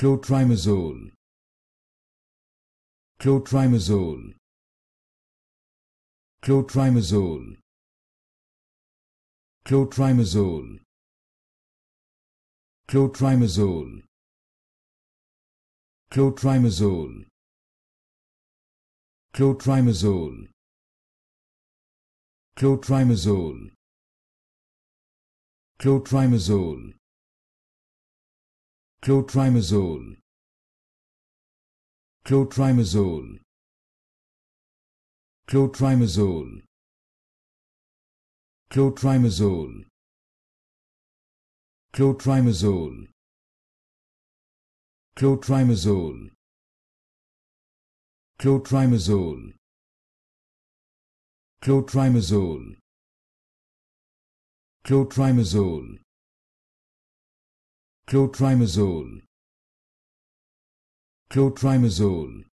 clotrimazole clotrimazole clotrimazole clotrimazole clotrimazole clotrimazole clotrimazole clotrimazole clotrimazole clotrimazole clotrimazole clotrimazole clotrimazole clotrimazole clotrimazole clotrimazole clotrimazole clotrimazole clotrimazole clotrimazole